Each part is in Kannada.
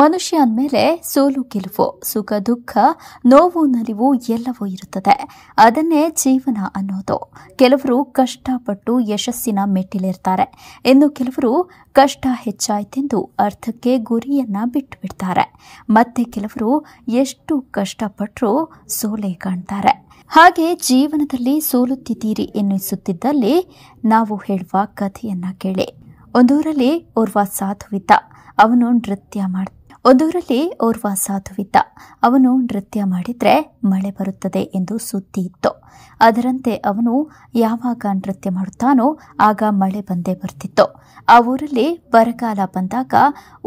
ಮನುಷ್ಯ ಅಂದಮೇಲೆ ಸೋಲು ಗೆಲುವು ಸುಖ ದುಃಖ ನೋವು ನಲಿವು ಎಲ್ಲವೂ ಇರುತ್ತದೆ ಅದನ್ನೇ ಜೀವನ ಅನ್ನೋದು ಕೆಲವರು ಕಷ್ಟಪಟ್ಟು ಯಶಸ್ಸಿನ ಮೆಟ್ಟಿಲಿರ್ತಾರೆ ಇನ್ನು ಕೆಲವರು ಕಷ್ಟ ಹೆಚ್ಚಾಯ್ತೆಂದು ಅರ್ಥಕ್ಕೆ ಗುರಿಯನ್ನ ಬಿಟ್ಟು ಬಿಡ್ತಾರೆ ಮತ್ತೆ ಕೆಲವರು ಎಷ್ಟು ಕಷ್ಟಪಟ್ಟರೂ ಸೋಲೆ ಕಾಣ್ತಾರೆ ಹಾಗೆ ಜೀವನದಲ್ಲಿ ಸೋಲುತ್ತಿದ್ದೀರಿ ಎನ್ನಿಸುತ್ತಿದ್ದಲ್ಲಿ ನಾವು ಹೇಳುವ ಕಥೆಯನ್ನ ಕೇಳಿ ಒಂದೂರಲ್ಲಿ ಓರ್ವ ಸಾಧುವಿದ್ದ ಅವನು ನೃತ್ಯ ಮಾಡ್ತಾ ಒಂದೂರಲ್ಲಿ ಓರ್ವ ಸಾಧುವಿದ್ದ ಅವನು ನೃತ್ಯ ಮಾಡಿದರೆ ಮಳೆ ಬರುತ್ತದೆ ಎಂದು ಸುದ್ದಿ ಇತ್ತು ಅದರಂತೆ ಅವನು ಯಾವಾಗ ನೃತ್ಯ ಮಾಡುತ್ತಾನೋ ಆಗ ಮಳೆ ಬಂದೇ ಬರ್ತಿತ್ತು ಆ ಊರಲ್ಲಿ ಬರಗಾಲ ಬಂದಾಗ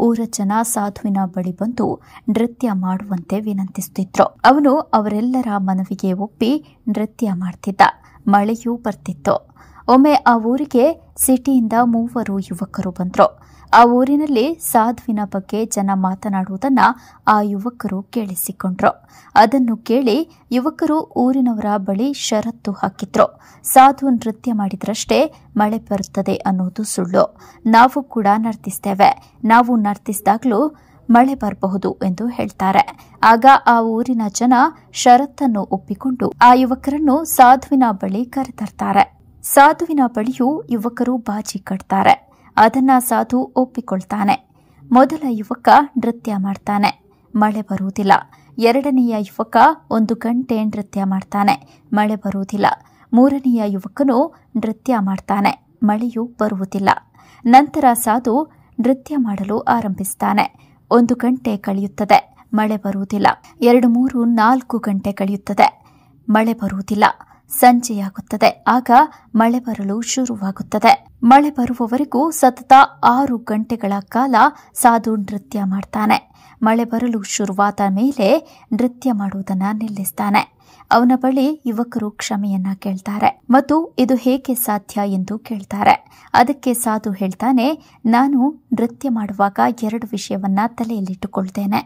ಊರ ಜನ ಸಾಧುವಿನ ಬಳಿ ಬಂದು ನೃತ್ಯ ಮಾಡುವಂತೆ ವಿನಂತಿಸುತ್ತಿದ್ರು ಅವನು ಅವರೆಲ್ಲರ ಮನವಿಗೆ ಒಪ್ಪಿ ನೃತ್ಯ ಮಾಡ್ತಿದ್ದ ಮಳೆಯೂ ಬರ್ತಿತ್ತು ಒಮ್ಮೆ ಆ ಊರಿಗೆ ಸಿಟಿಯಿಂದ ಮೂವರು ಯುವಕರು ಬಂದರು ಆ ಊರಿನಲ್ಲಿ ಸಾಧುವಿನ ಬಗ್ಗೆ ಜನ ಮಾತನಾಡುವುದನ್ನು ಆ ಯುವಕರು ಕೇಳಿಸಿಕೊಂಡ್ರು ಅದನ್ನು ಕೇಳಿ ಯುವಕರು ಊರಿನವರ ಬಳಿ ಷರತ್ತು ಹಾಕಿದ್ರು ಸಾಧು ನೃತ್ಯ ಮಾಡಿದ್ರಷ್ಟೇ ಮಳೆ ಬರುತ್ತದೆ ಅನ್ನೋದು ಸುಳ್ಳು ನಾವು ಕೂಡ ನರ್ತಿಸ್ತೇವೆ ನಾವು ನರ್ತಿಸಿದಾಗಲೂ ಮಳೆ ಬರಬಹುದು ಎಂದು ಹೇಳ್ತಾರೆ ಆಗ ಆ ಊರಿನ ಜನ ಷರತ್ತನ್ನು ಒಪ್ಪಿಕೊಂಡು ಆ ಯುವಕರನ್ನು ಸಾಧುವಿನ ಬಳಿ ಕರೆತರ್ತಾರೆ ಸಾಧುವಿನ ಬಳಿಯೂ ಯುವಕರು ಬಾಜಿ ಕಟ್ತಾರೆ ಅದನ್ನ ಸಾಧು ಒಪ್ಪಿಕೊಳ್ತಾನೆ ಮೊದಲ ಯುವಕ ನೃತ್ಯ ಮಾಡ್ತಾನೆ ಮಳೆ ಬರುವುದಿಲ್ಲ ಎರಡನೆಯ ಯುವಕ ಒಂದು ಗಂಟೆ ನೃತ್ಯ ಮಾಡ್ತಾನೆ ಮಳೆ ಬರುವುದಿಲ್ಲ ಮೂರನೆಯ ಯುವಕನು ನೃತ್ಯ ಮಾಡ್ತಾನೆ ಮಳೆಯೂ ಬರುವುದಿಲ್ಲ ನಂತರ ಸಾಧು ನೃತ್ಯ ಮಾಡಲು ಆರಂಭಿಸ್ತಾನೆ ಒಂದು ಗಂಟೆ ಕಳೆಯುತ್ತದೆ ಮಳೆ ಬರುವುದಿಲ್ಲ ಎರಡು ಮೂರು ನಾಲ್ಕು ಗಂಟೆ ಕಳೆಯುತ್ತದೆ ಮಳೆ ಬರುವುದಿಲ್ಲ ಸಂಜೆಯಾಗುತ್ತದೆ ಆಗ ಮಳೆ ಬರಲು ಶುರುವಾಗುತ್ತದೆ ಮಳೆ ಬರುವವರೆಗೂ ಸತತ ಆರು ಗಂಟೆಗಳ ಕಾಲ ಸಾಧು ನೃತ್ಯ ಮಾಡ್ತಾನೆ ಮಳೆ ಬರಲು ಶುರುವಾದ ಮೇಲೆ ನೃತ್ಯ ಮಾಡುವುದನ್ನು ನಿಲ್ಲಿಸ್ತಾನೆ ಅವನ ಬಳಿ ಯುವಕರು ಕ್ಷಮೆಯನ್ನ ಕೇಳ್ತಾರೆ ಮತ್ತು ಇದು ಹೇಗೆ ಸಾಧ್ಯ ಎಂದು ಕೇಳ್ತಾರೆ ಅದಕ್ಕೆ ಸಾಧು ಹೇಳ್ತಾನೆ ನಾನು ನೃತ್ಯ ಮಾಡುವಾಗ ಎರಡು ವಿಷಯವನ್ನ ತಲೆಯಲ್ಲಿಟ್ಟುಕೊಳ್ತೇನೆ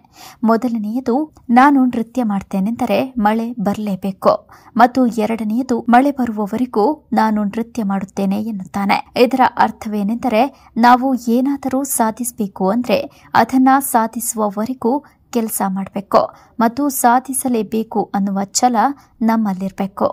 ಮೊದಲನೆಯದು ನಾನು ನೃತ್ಯ ಮಾಡ್ತೇನೆಂದರೆ ಮಳೆ ಬರಲೇಬೇಕು ಮತ್ತು ಎರಡನೆಯದು ಮಳೆ ಬರುವವರೆಗೂ ನಾನು ನೃತ್ಯ ಮಾಡುತ್ತೇನೆ ಎನ್ನುತ್ತಾನೆ ಇದರ ಅರ್ಥವೇನೆಂದರೆ ನಾವು ಏನಾದರೂ ಸಾಧಿಸಬೇಕು ಅಂದರೆ ಅದನ್ನು ಸಾಧಿಸುವವರೆಗೂ ಕೆಲಸ ಮಾಡಬೇಕು ಮತ್ತು ಸಾಧಿಸಲೇಬೇಕು ಅನ್ನುವ ಛಲ ನಮ್ಮಲ್ಲಿರಬೇಕು